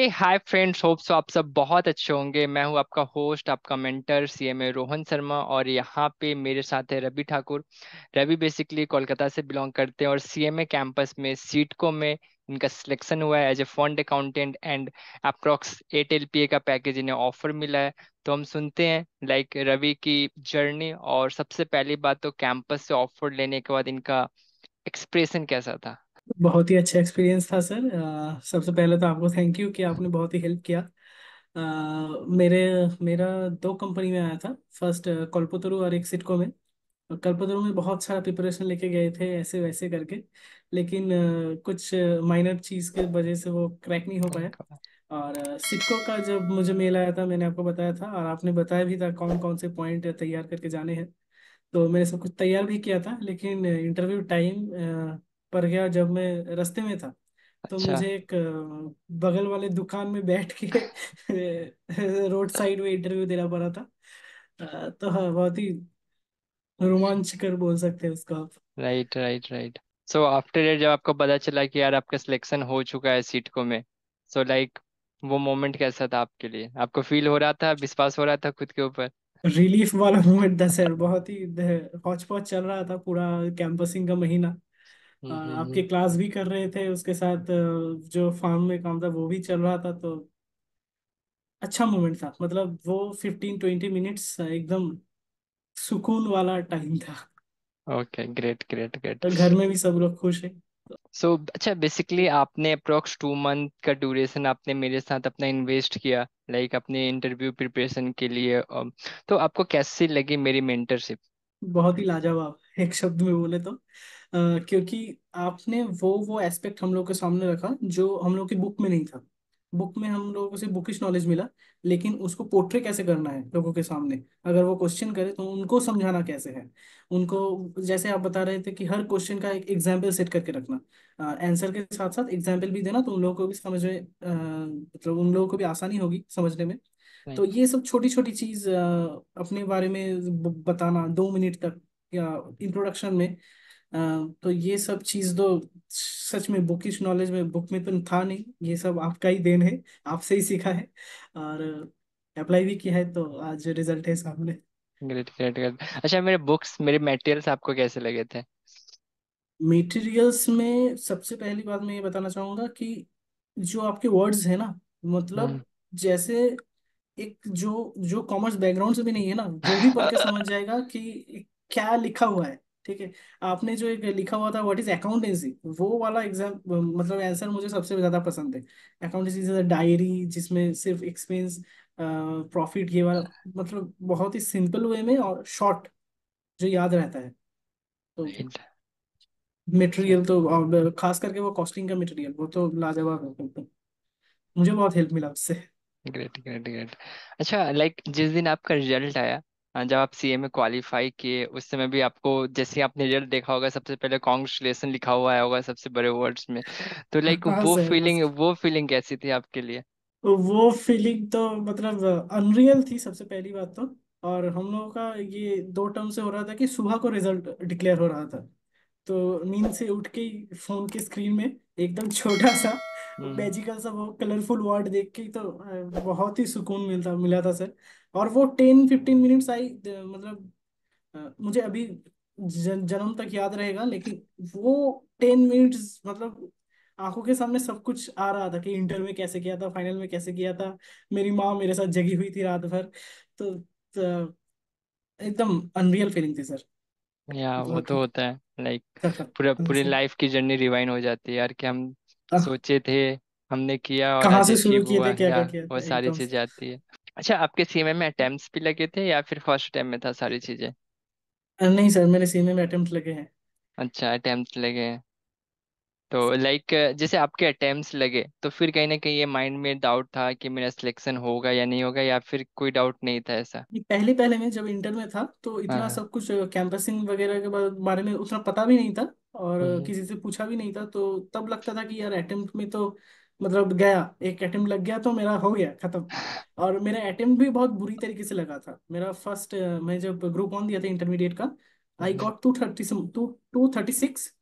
हे hi friends hope so आप सब बहुत अच्छे होंगे मैं हूं आपका होस्ट आपका मेंटर सीएमए रोहन शर्मा और यहाँ पे मेरे साथ है रवि ठाकुर रवि बेसिकली कोलकाता से बिलोंग करते हैं और सीएमए कैंपस में सीटको में इनका सिलेक्शन हुआ है as a fund accountant and approx eight L का पैकेज इन्हें ऑफर मिला है तो हम सुनते हैं लाइक रवि की जर्नी और सबसे पहली बात तो कैंपस से ऑफर लेने के बाद इनका एक्सप्रेशन कैसा था बहुत ही अच्छा एक्सपीरियंस था सर सबसे पहले तो आपको थैंक यू कि आपने बहुत ही हेल्प किया आ, मेरे मेरा दो कंपनी में आया था फर्स्ट कल्पतरु और एक सिटको में कल्पतरु में बहुत सारा प्रिपरेशन लेके गए थे ऐसे वैसे करके लेकिन कुछ माइनर चीज के वजह से वो क्रैक नहीं हो पाया और सिटको का जब मुझे मेल आया था मैंने आपको बताया था और आपने बताया भी था कौन कौन से पॉइंट तैयार करके जाने हैं तो मैंने सब कुछ तैयार भी किया था लेकिन इंटरव्यू टाइम पर गया जब मैं रास्ते में था तो अच्छा मुझे एक बगल वाले दुकान में बैठ के रोड साइड में इंटरव्यू देना पड़ा था तो हाँ बहुत ही रोमांचकर बोल सकते हैं उसको आप right right right so after year जब आपको पता चला कि यार आपका सिलेक्शन हो चुका है सीट को में सो so लाइक like, वो मोमेंट कैसा था आपके लिए आपको फील हो रहा था विश्वास हो रहा था खुद के ऊपर रिलीफ वाला मोमेंट था सर बहुत ही हौच पॉच चल रहा था पूरा कैंपसिंग का महीना हम्म, हम्म, आपके हम्म। क्लास भी कर रहे थे उसके साथ जो फार्म में काम था वो भी चल रहा था तो अच्छा मोमेंट था मतलब वो फिफ्टीन ट्वेंटी मिनट्स एकदम सुकून वाला टाइम था ओके ग्रेट ग्रेट ग्रेट घर में भी सब लोग खुश है सो so, अच्छा बेसिकली आपने अप्रोक्स टू मंथ का ड्यूरेशन आपने मेरे साथ अपना इन्वेस्ट किया लाइक like अपने इंटरव्यू प्रिपरेशन के लिए um, तो आपको कैसी लगी मेरी मेंटरशिप बहुत ही लाजवाब एक शब्द में बोले तो Uh, क्योंकि आपने वो वो एस्पेक्ट हम लोग के सामने रखा जो हम लोग की बुक में नहीं था बुक में हम लोगों से बुकिश नॉलेज मिला लेकिन उसको पोर्ट्रे कैसे करना है लोगों के सामने अगर वो क्वेश्चन करे तो उनको समझाना कैसे है उनको जैसे आप बता रहे थे कि हर क्वेश्चन का एक एग्जाम्पल सेट करके रखना आंसर के साथ साथ एग्जाम्पल भी देना तो उन लोगों को भी समझ में मतलब उन लोगों को भी आसानी होगी समझने में तो ये सब छोटी छोटी चीज अपने बारे में बताना दो मिनट तक इंट्रोडक्शन में तो ये सब चीज़ तो सच में बुकिश नॉलेज में बुक में तो था नहीं ये सब आपका ही देन है आपसे ही सीखा है और अप्लाई भी किया है तो आज रिजल्ट है सामने ग्रेट ग्रेट ग्रेट अच्छा मेरे बुक्स मेरे मटेरियल्स आपको कैसे लगे थे मटेरियल्स में सबसे पहली बात मैं ये बताना चाहूंगा कि जो आपके वर्ड्स है ना मतलब हम्म। जैसे एक जो जो कॉमर्स बैकग्राउंड से भी नहीं है ना वो भी पढ़ के समझ जाएगा कि क्या लिखा हुआ है ठीक है आपने जो एक लिखा हुआ था व्हाट इज अकाउंटेंसी वो वाला एग्जाम मतलब आंसर मुझे सबसे ज्यादा पसंद है अकाउंटेंसी इज डायरी जिसमें सिर्फ एक्सपेंस प्रॉफिट ये वाला मतलब बहुत ही सिंपल वे में और शॉर्ट जो याद रहता है तो मटेरियल तो खास करके वो कॉस्टिंग का मटेरियल वो तो लाजवाब है एकदम मुझे बहुत हेल्प मिला उससे ग्रेट ग्रेट ग्रेट अच्छा लाइक like, जिस दिन आपका रिजल्ट आया जब आप सीए में क्वालिफाई किए उस समय भी आपको जैसे आपने रिजल्ट देखा होगा सबसे पहले कॉन्ग्रेचुलेसन लिखा हुआ आया होगा सबसे बड़े वर्ड्स में तो लाइक हाँ, हाँ वो सर फीलिंग वो फीलिंग कैसी थी आपके लिए तो वो फीलिंग तो मतलब अनरियल थी सबसे पहली बात तो और हम लोगों का ये दो टर्म से हो रहा था कि सुबह को रिजल्ट डिक्लेयर हो रहा था तो नींद से उठ के फोन के स्क्रीन में एकदम छोटा सा हम्म। मैजिकल सा वो कलरफुल वर्ड देख के तो बहुत ही सुकून मिलता मिला था सर और वो टेन फिफ्टीन मिनट्स आई मतलब मुझे अभी जन्म तक याद रहेगा लेकिन वो टेन मिनट्स मतलब आंखों के सामने सब कुछ आ रहा था कि इंटर में कैसे किया था फाइनल में कैसे किया था मेरी माँ मेरे साथ जगी हुई थी रात भर तो, तो एकदम अनरियल फीलिंग थी सर या वो तो होता है लाइक पूरा पूरी लाइफ की जर्नी रिवाइंड हो जाती है यार कि हम हाँ। सोचे थे हमने किया और कहाँ आज शुरू अचीव किए हुआ थे क्या क्या हाँ, या किया वो था सारी एकदम से चीजें आती है अच्छा आपके सीएमए में अटेम्प्ट्स भी लगे थे या फिर फर्स्ट टाइम में था सारी चीजें नहीं सर मेरे सीने में अटेम्प्ट लगे हैं अच्छा अटेम्प्ट्स लगे हैं तो लाइक जैसे आपके अटेम्प्ट्स लगे तो फिर कहीं ना कहीं ये माइंड में डाउट था कि मेरा सिलेक्शन होगा या नहीं होगा या फिर कोई डाउट नहीं था ऐसा पहले पहले में जब इंटर में था तो इतना हाँ सब कुछ कैंपसिंग वगैरह के बारे में उतना पता भी नहीं था और हम्म, हम्म। किसी से पूछा भी नहीं था तो तब लगता था कि यार अटेम्प्ट में तो मतलब गया एक अटेम्प्ट लग गया तो मेरा हो गया खत्म और मेरा अटेम्प्ट भी बहुत बुरी तरीके से लगा था मेरा फर्स्ट मैं जब ग्रुप वन दिया था इंटरमीडिएट का I got two thirty two two thirty six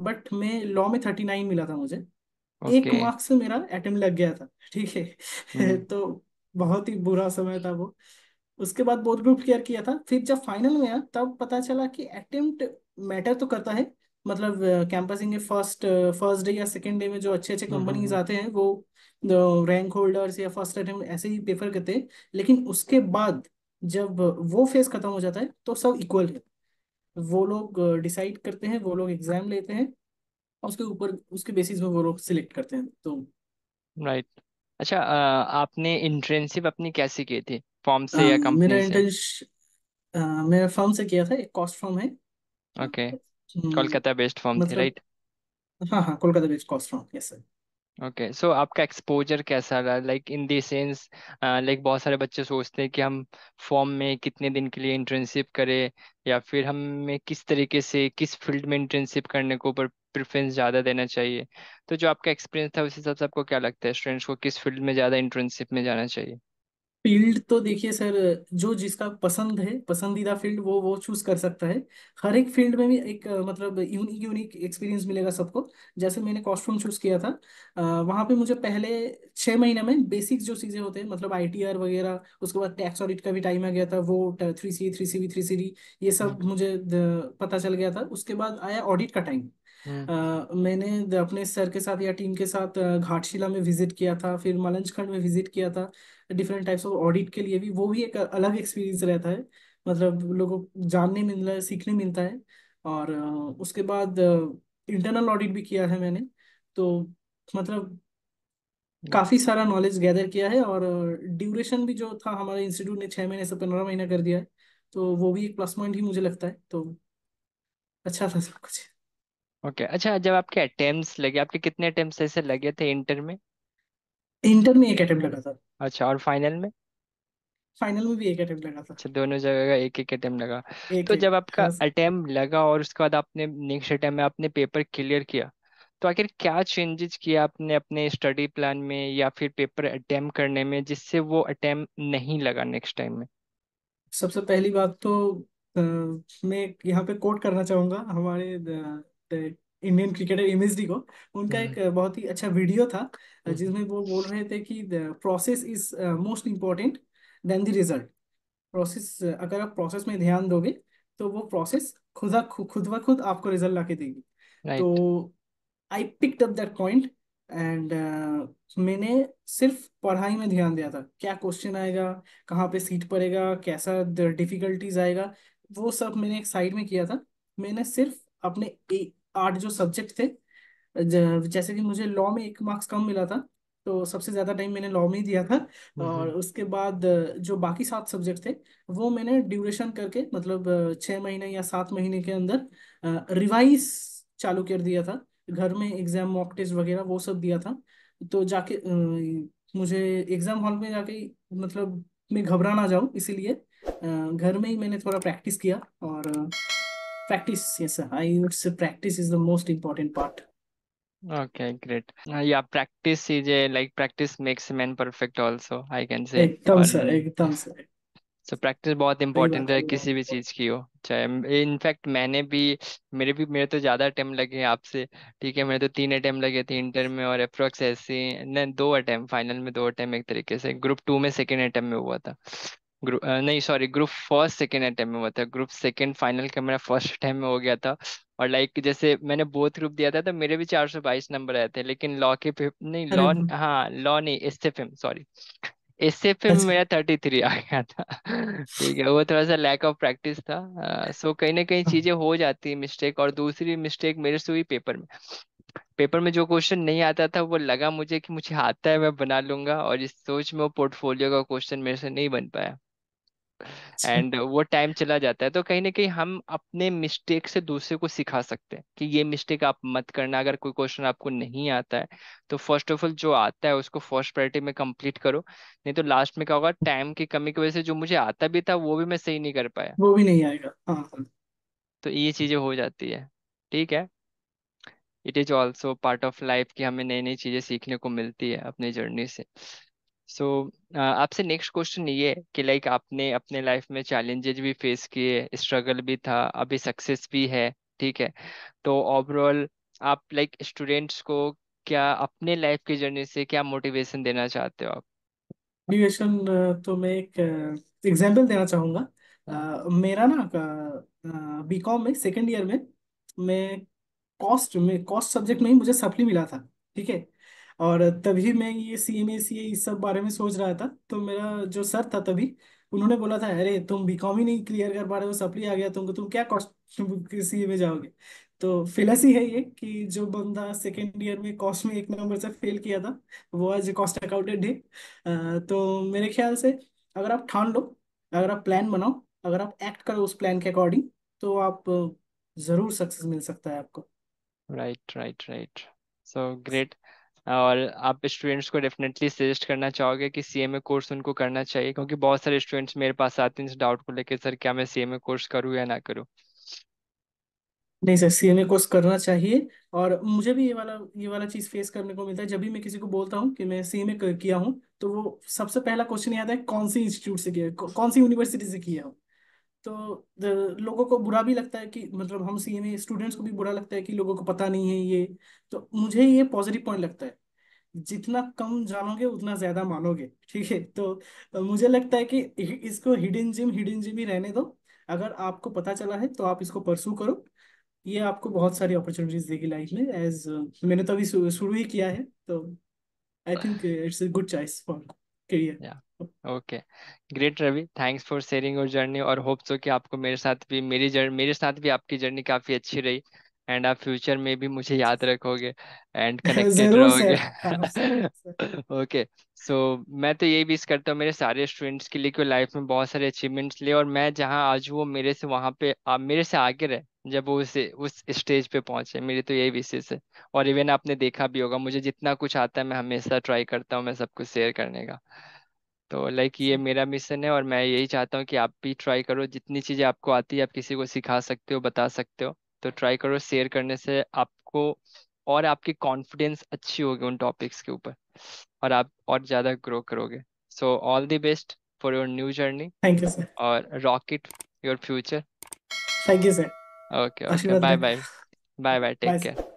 but मैं लॉ में थर्टी नाइन मिला था मुझे एक ओके मार्क्स से मेरा अटेम्प्ट लग गया था ठीक है हम्म, हम्म। तो बहुत ही बुरा समय था वो उसके बाद बोथ ग्रुप क्लियर किया था फिर जब फाइनल में आया तब पता चला कि अटेम्प्ट मैटर तो करता है मतलब कैंपसिंग के फर्स्ट फर्स्ट डे या सेकेंड डे में जो अच्छे अच्छे कंपनीज हम्म, हम्म, आते हम्म। हैं वो रैंक होल्डर्स या फर्स्ट अटेम्प्ट ऐसे ही प्रेफर करते हैं लेकिन उसके बाद जब वो फेज खत्म हो जाता है तो सब इक्वल है वो लोग डिसाइड करते हैं वो लोग एग्जाम लेते हैं और उसके ऊपर उसके बेसिस में वो लोग सिलेक्ट करते हैं तो राइट right. अच्छा आपने इंटर्नशिप अपनी कैसे किए थे फॉर्म से या कंपनी से मेरा इंटर्नशिप मेरा फॉर्म से किया था एक कॉस्ट फॉर्म है ओके okay. हम्म। कोलकाता बेस्ड फर्म मतलब थी राइट हाँ हाँ Kolkata based cost firm yes sir okay so आपका एक्सपोजर कैसा रहा like in the sense like बहुत सारे बच्चे सोचते हैं कि हम फॉर्म में कितने दिन के लिए इंटर्नशिप करें या फिर हमें किस तरीके से किस फील्ड में इंटर्नशिप करने को ऊपर प्रेफरेंस ज़्यादा देना चाहिए तो जो आपका एक्सपीरियंस था उस हिसाब से आपको क्या लगता है स्टूडेंट्स को किस फील्ड में ज़्यादा इंटर्नशिप में जाना चाहिए फील्ड तो देखिए सर जो जिसका पसंद है पसंदीदा फील्ड वो वो चूज कर सकता है हर एक फील्ड में भी एक मतलब यूनिक यूनिक एक्सपीरियंस मिलेगा सबको जैसे मैंने कॉस्ट्यूम चूज किया था आ, वहाँ पे मुझे पहले छः महीने में बेसिक जो चीज़ें होते हैं मतलब आई वगैरह उसके बाद टैक्स ऑडिट का भी टाइम आ गया था वो three C three C three C ये सब हम्म। मुझे पता चल गया था उसके बाद आया ऑडिट का टाइम आ, हाँ। मैंने अपने सर के साथ या टीम के साथ घाटशिला में विजिट किया था फिर मलंजखंड में विजिट किया था डिफरेंट टाइप्स ऑफ ऑडिट के लिए भी वो भी एक अलग एक्सपीरियंस रहता है मतलब लोगों को जानने मिलता है सीखने मिलता है और उसके बाद इंटरनल ऑडिट भी किया है मैंने तो मतलब काफी सारा नॉलेज गैदर किया है और ड्यूरेशन भी जो था हमारे इंस्टीट्यूट ने छह महीने से पंद्रह महीना कर दिया है तो वो भी एक प्लस पॉइंट ही मुझे लगता है तो अच्छा था सब कुछ ओके okay, अच्छा जब आपके अटेम्प्ट्स लगे आपके कितने अटेम्प्ट्स ऐसे लगे थे इंटर में इंटर में एक अटेम्प्ट लगा था अच्छा और फाइनल में फाइनल में भी एक अटेम्प्ट लगा था अच्छा दोनों जगह का एक एक अटेम्प्ट लगा एक तो एक जब आपका बस अटेम्प्ट लगा और उसके बाद आपने नेक्स्ट अटेम्प्ट में आपने पेपर क्लियर किया तो आखिर क्या चेंजेस किया आपने अपने स्टडी प्लान में या फिर पेपर अटेम्प्ट करने में जिससे वो अटेम्प्ट नहीं लगा नेक्स्ट टाइम में सबसे पहली बात तो अ, मैं यहाँ पे कोट करना चाहूंगा हमारे इंडियन क्रिकेटर एमएसडी को उनका हम्म। एक बहुत ही अच्छा वीडियो था हम्म। जिसमें वो बोल रहे थे कि process is most important then the result process अगर आप प्रोसेस में ध्यान दोगे तो वो प्रोसेस खुदा खुद ब खुद आपको रिजल्ट ला के देगी तो I pick up that point and मैंने सिर्फ पढ़ाई में ध्यान दिया था क्या क्वेश्चन आएगा कहाँ पे सीट पड़ेगा कैसा डिफिकल्टीज आएगा वो सब मैंने एक साइड में किया था मैंने सिर्फ अपने ए, आठ जो सब्जेक्ट थे जैसे कि मुझे लॉ में एक मार्क्स कम मिला था तो सबसे ज़्यादा टाइम मैंने लॉ में ही दिया था हम्म, हम्म। और उसके बाद जो बाकी सात सब्जेक्ट थे वो मैंने ड्यूरेशन करके मतलब छः महीने या सात महीने के अंदर रिवाइज चालू कर दिया था घर में एग्जाम मॉक टेस्ट वगैरह वो सब दिया था तो जाके मुझे एग्जाम हॉल में जाके मतलब मैं घबरा ना जाऊँ इसीलिए घर में ही मैंने थोड़ा प्रैक्टिस किया और practice yes sir. i would say practice is the most important part okay great uh, yeah practice is a like practice makes man perfect also i can say एकदम सर एकदम सर सो प्रैक्टिस बहुत important है किसी भी चीज की हो चाहे इनफैक्ट मैंने भी मेरे भी मेरे तो ज्यादा अटेम्प्ट लगे आपसे ठीक है मेरे तो तीन अटेम्प्ट लगे थे इंटर में और अप्रोक्स ऐसे दो अटेम्प्ट फाइनल में दो अटेम्प्ट एक तरीके से ग्रुप टू में सेकेंड अटेम्प्ट में हुआ था ग्रुप नहीं sorry group first second attempt में हुआ था ग्रुप सेकेंड फाइनल का मेरा फर्स्ट अटेम्प में हो गया था और लाइक जैसे मैंने बोथ ग्रुप दिया था तो मेरे भी चार सौ बाईस नंबर आए थे लेकिन लॉ के नहीं लॉ हाँ लॉ नहीं S F M sorry S F M मेरा थर्टी थ्री आ गया था ठीक है वो थोड़ा सा लैक ऑफ प्रैक्टिस था सो uh, so, कहीं ना कहीं हाँ। चीजें हो जाती है मिस्टेक और दूसरी मिस्टेक मेरे से हुई पेपर में पेपर में जो क्वेश्चन नहीं आता था वो लगा मुझे कि मुझे आता है मैं बना लूंगा और इस सोच में वो पोर्टफोलियो का क्वेश्चन मेरे से नहीं बन पाया एंड वो टाइम चला जाता है तो कहीं ना कहीं हम अपने मिस्टेक से दूसरे को सिखा सकते हैं कि ये मिस्टेक आप मत करना अगर कोई क्वेश्चन आपको नहीं आता है तो फर्स्ट ऑफ ऑल जो आता है उसको फर्स्ट प्रायोरिटी में कंप्लीट करो नहीं तो लास्ट में क्या होगा टाइम की कमी की वजह से जो मुझे आता भी था वो भी मैं सही नहीं कर पाया वो भी नहीं आएगा हाँ, हाँ। तो ये चीजें हो जाती है ठीक है it is also part of life की हमें नई नई चीजें सीखने को मिलती है अपनी जर्नी से सो so, आपसे नेक्स्ट क्वेश्चन ये है कि लाइक आपने अपने लाइफ में चैलेंजेज भी फेस किए स्ट्रगल भी था अभी सक्सेस भी है ठीक है तो ओवरऑल आप लाइक like, स्टूडेंट्स को क्या अपने लाइफ की जर्नी से क्या मोटिवेशन देना चाहते हो आप मोटिवेशन तो मैं एक एग्जांपल देना चाहूँगा uh, मेरा ना बीकॉम में सेकेंड ईयर में मैं कॉस्ट में कॉस्ट सब्जेक्ट में ही मुझे सप्ली मिला था ठीक है और तभी मैं ये सी एम ए सी ए इस सब बारे में सोच रहा था तो मेरा जो सर था तभी उन्होंने बोला था अरे तुम बी कॉम ही नहीं क्लियर कर पा रहे हो सप्ली आ गया तुमको तुम क्या कॉस्ट सी में जाओगे तो फिलसी है ये कि जो बंदा सेकेंड ईयर में कॉस्ट में एक नंबर से फेल किया था वो आज कॉस्ट अकाउंटेंट है तो मेरे ख्याल से अगर आप ठान लो अगर आप प्लान बनाओ अगर आप एक्ट करो उस प्लान के अकॉर्डिंग तो आप जरूर सक्सेस मिल सकता है आपको right right right so great और आप स्टूडेंट्स को डेफिनेटली सजेस्ट करना चाहोगे कि सी एम ए कोर्स उनको करना चाहिए क्योंकि बहुत सारे स्टूडेंट्स मेरे पास आते हैं इस डाउट को लेकर सर क्या मैं सी एम ए कोर्स करूँ या ना करूँ नहीं सर ए कोर्स करना चाहिए और मुझे भी ये वाला ये वाला चीज़ फेस करने को मिलता है जब भी मैं किसी को बोलता हूँ कि मैं सीएमए किया हूँ तो वो सबसे पहला क्वेश्चन याद है कौन सी इंस्टीट्यूट से किया कौन सी यूनिवर्सिटी से किया हूँ तो लोगों को बुरा भी लगता है कि मतलब हम सी में स्टूडेंट्स को भी बुरा लगता है कि लोगों को पता नहीं है ये तो मुझे ये पॉजिटिव पॉइंट लगता है जितना कम जानोगे उतना ज्यादा मानोगे ठीक है तो, तो मुझे लगता है कि इसको हिडन जिम हिडन जिम ही रहने दो अगर आपको पता चला है तो आप इसको परसू करो ये आपको बहुत सारी अपॉर्चुनिटीज देगी लाइफ में एज uh, मैंने तो अभी शुरू ही किया है तो I think it's a good choice for career okay great Ravi thanks for sharing your journey और होप सो कि आपको मेरे साथ भी मेरी जर्नी मेरे साथ भी आपकी जर्नी काफी अच्छी रही एंड आप फ्यूचर में भी मुझे याद रखोगे एंड कनेक्टेड रहोगे ओके सो हाँ, हाँ, हाँ, मैं तो यही विश करता हूँ मेरे सारे स्टूडेंट्स के लिए कि लाइफ में बहुत सारे अचीवमेंट्स ले और मैं जहाँ आज वो मेरे से वहाँ पे आ, मेरे से आगे रहे जब वो उसे उस स्टेज पे पहुंचे मेरी तो यही विशेष है और इवन आपने देखा भी होगा मुझे जितना कुछ आता है मैं हमेशा ट्राई करता हूँ मैं सब कुछ शेयर करने का तो लाइक ये मेरा मिशन है और मैं यही चाहता हूँ कि आप भी ट्राई करो जितनी चीज़ें आपको आती है आप किसी को सिखा सकते हो बता सकते हो तो ट्राई करो शेयर करने से आपको और आपकी कॉन्फिडेंस अच्छी होगी उन टॉपिक्स के ऊपर और आप और ज़्यादा ग्रो करोगे so all the best for your new journey thank you sir और rocket your future thank you sir okay okay bye bye bye bye take care